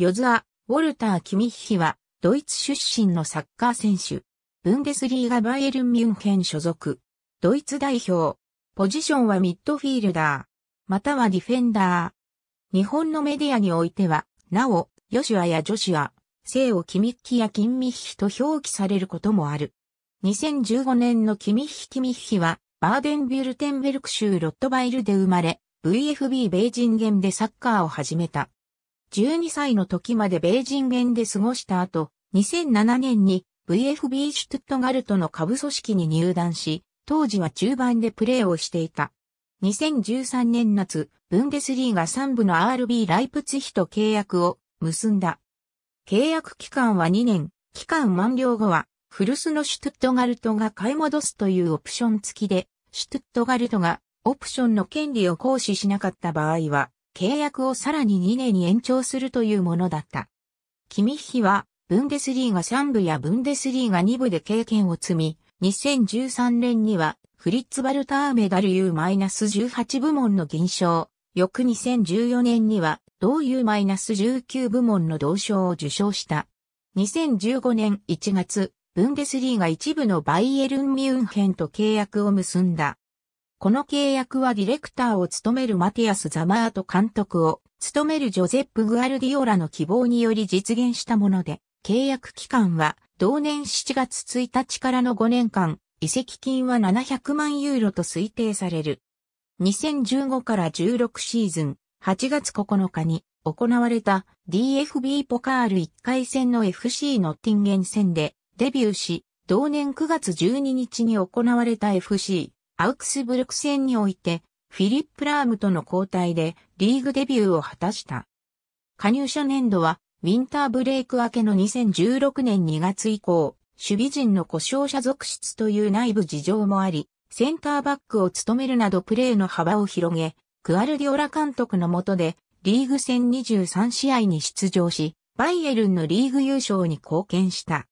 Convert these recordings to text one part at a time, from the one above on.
ヨズア、ウォルター・キミッヒは、ドイツ出身のサッカー選手。ブンデスリーガ・バイエルン・ミュンヘン所属。ドイツ代表。ポジションはミッドフィールダー。またはディフェンダー。日本のメディアにおいては、なお、ヨシュアやジョシュア、生をキミッヒやキンミッヒと表記されることもある。2015年のキミッヒ・キミッヒは、バーデンビュルテンベルク州ロットバイルで生まれ、VFB ベイジンゲンでサッカーを始めた。12歳の時までベ人ジンで過ごした後、2007年に VFB シュトットガルトの下部組織に入団し、当時は中盤でプレーをしていた。2013年夏、ブンデスリーが3部の RB ライプツヒと契約を結んだ。契約期間は2年、期間満了後は、古巣のシュトットガルトが買い戻すというオプション付きで、シュトットガルトがオプションの権利を行使しなかった場合は、契約をさらに2年に延長するというものだった。キミッヒは、ブンデスリーガ3部やブンデスリーガ2部で経験を積み、2013年には、フリッツ・バルターメダル U-18 部門の銀賞、翌2014年には、同 U-19 部門の同賞を受賞した。2015年1月、ブンデスリーガ1部のバイエルン・ミュンヘンと契約を結んだ。この契約はディレクターを務めるマティアス・ザマーと監督を務めるジョゼップ・グアルディオラの希望により実現したもので、契約期間は同年7月1日からの5年間、移籍金は700万ユーロと推定される。2015から16シーズン、8月9日に行われた DFB ポカール1回戦の FC ノッティンゲン戦でデビューし、同年9月12日に行われた FC アウクスブルク戦において、フィリップ・ラームとの交代でリーグデビューを果たした。加入者年度は、ウィンターブレイク明けの2016年2月以降、守備陣の故障者続出という内部事情もあり、センターバックを務めるなどプレーの幅を広げ、クアルディオラ監督の下で、リーグ戦23試合に出場し、バイエルンのリーグ優勝に貢献した。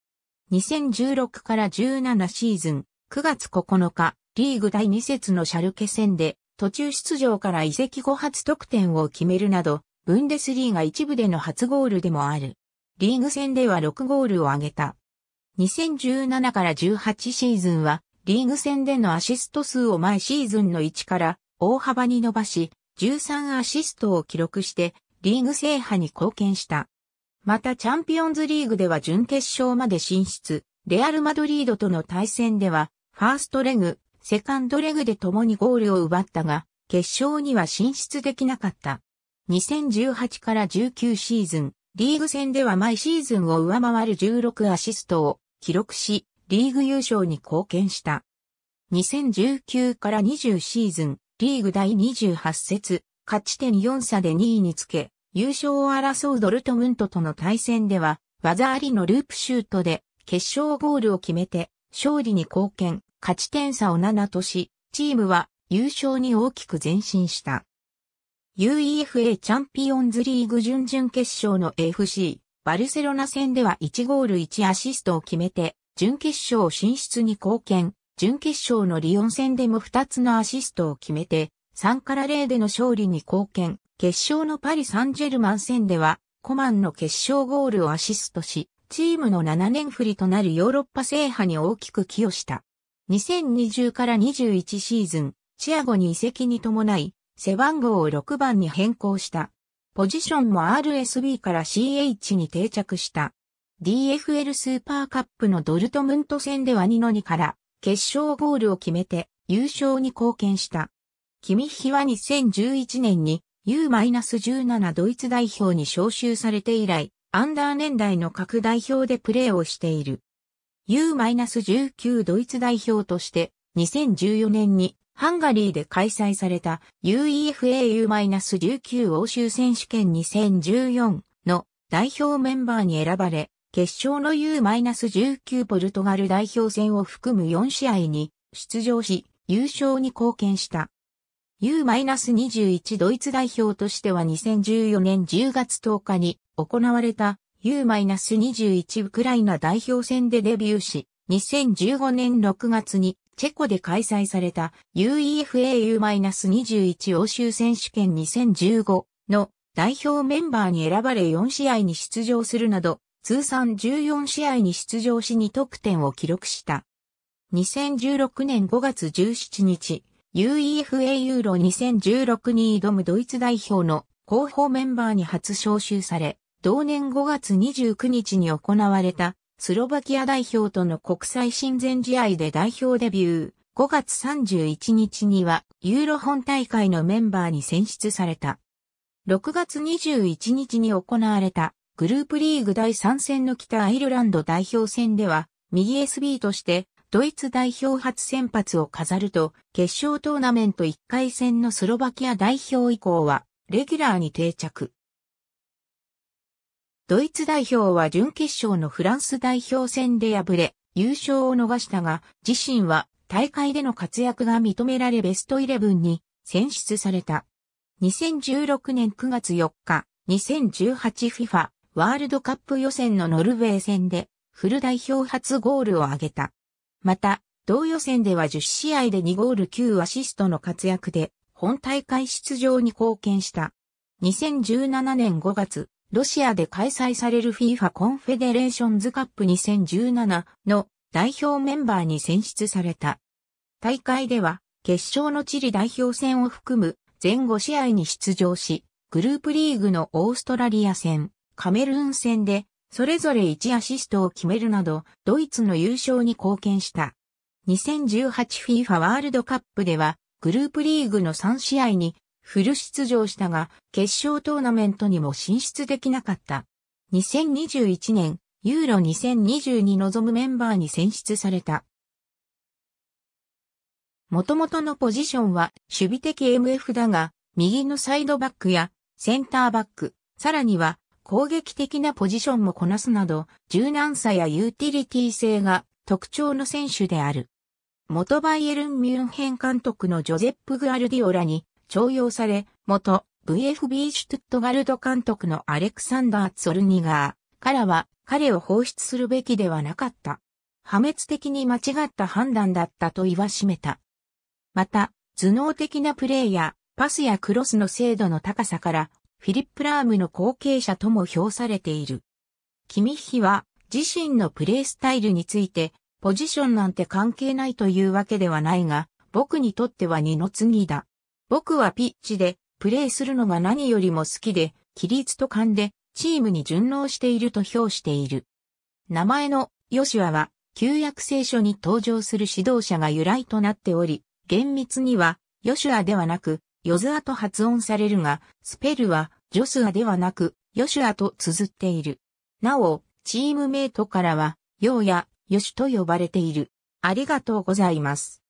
2016から17シーズン、9月9日、リーグ第2節のシャルケ戦で、途中出場から移籍後初得点を決めるなど、ブンデスリーガ一部での初ゴールでもある。リーグ戦では6ゴールを挙げた。2017から18シーズンは、リーグ戦でのアシスト数を前シーズンの1から大幅に伸ばし、13アシストを記録して、リーグ制覇に貢献した。またチャンピオンズリーグでは準決勝まで進出、レアル・マドリードとの対戦では、ファーストレグ、セカンドレグで共にゴールを奪ったが、決勝には進出できなかった。2018から19シーズン、リーグ戦では毎シーズンを上回る16アシストを記録し、リーグ優勝に貢献した。2019から20シーズン、リーグ第28節、勝ち点4差で2位につけ、優勝を争うドルトムントとの対戦では、技ありのループシュートで決勝ゴールを決めて、勝利に貢献。勝ち点差を7とし、チームは優勝に大きく前進した。UEFA チャンピオンズリーグ準々決勝の FC バルセロナ戦では1ゴール1アシストを決めて、準決勝進出に貢献、準決勝のリオン戦でも2つのアシストを決めて、3から0での勝利に貢献、決勝のパリ・サンジェルマン戦では、コマンの決勝ゴールをアシストし、チームの7年振りとなるヨーロッパ制覇に大きく寄与した。2020から21シーズン、チアゴに移籍に伴い、背番号を6番に変更した。ポジションも RSB から CH に定着した。DFL スーパーカップのドルトムント戦では2の2から決勝ゴールを決めて優勝に貢献した。キミヒは2011年に U-17 ドイツ代表に招集されて以来、アンダー年代の各代表でプレーをしている。U-19 ドイツ代表として2014年にハンガリーで開催された UEFAU-19 欧州選手権2014の代表メンバーに選ばれ、決勝の U-19 ポルトガル代表戦を含む4試合に出場し、優勝に貢献した。U-21 ドイツ代表としては2014年10月10日に行われた U-21 ウクライナ代表戦でデビューし、2015年6月にチェコで開催された UEFAU-21 欧州選手権2015の代表メンバーに選ばれ4試合に出場するなど、通算14試合に出場し2得点を記録した。2016年5月17日、UEFA ユーロ2016に挑むドイツ代表の候補メンバーに初招集され、同年5月29日に行われたスロバキア代表との国際親善試合で代表デビュー。5月31日にはユーロ本大会のメンバーに選出された。6月21日に行われたグループリーグ第3戦の北アイルランド代表戦では右 SB としてドイツ代表初先発を飾ると決勝トーナメント1回戦のスロバキア代表以降はレギュラーに定着。ドイツ代表は準決勝のフランス代表戦で敗れ、優勝を逃したが、自身は大会での活躍が認められベストイレブンに選出された。2016年9月4日、2018FIFA ワールドカップ予選のノルウェー戦で、フル代表初ゴールを挙げた。また、同予選では10試合で2ゴール9アシストの活躍で、本大会出場に貢献した。2017年5月、ロシアで開催される FIFA コンフェデレーションズカップ2017の代表メンバーに選出された。大会では決勝のチリ代表戦を含む全5試合に出場し、グループリーグのオーストラリア戦、カメルーン戦でそれぞれ1アシストを決めるなど、ドイツの優勝に貢献した。2018FIFA ワールドカップではグループリーグの3試合にフル出場したが、決勝トーナメントにも進出できなかった。2021年、ユーロ2020に臨むメンバーに選出された。元々のポジションは守備的 MF だが、右のサイドバックやセンターバック、さらには攻撃的なポジションもこなすなど、柔軟さやユーティリティ性が特徴の選手である。元バイエルン・ミュンヘン監督のジョゼップ・グアルディオラに徴用され、元 VFB シュトゥットガルド監督のアレクサンダー・ツォルニガーからは彼を放出するべきではなかった。破滅的に間違った判断だったと言わしめた。また、頭脳的なプレーやパスやクロスの精度の高さからフィリップ・ラームの後継者とも評されている。キミッヒは自身のプレースタイルについてポジションなんて関係ないというわけではないが、僕にとっては二の次だ。僕はピッチでプレーするのが何よりも好きで、規律と勘でチームに順応していると評している。名前のヨシュアは旧約聖書に登場する指導者が由来となっており、厳密にはヨシュアではなくヨズアと発音されるが、スペルはジョスアではなくヨシュアと綴っている。なお、チームメイトからはヨーやヨシュと呼ばれている。ありがとうございます。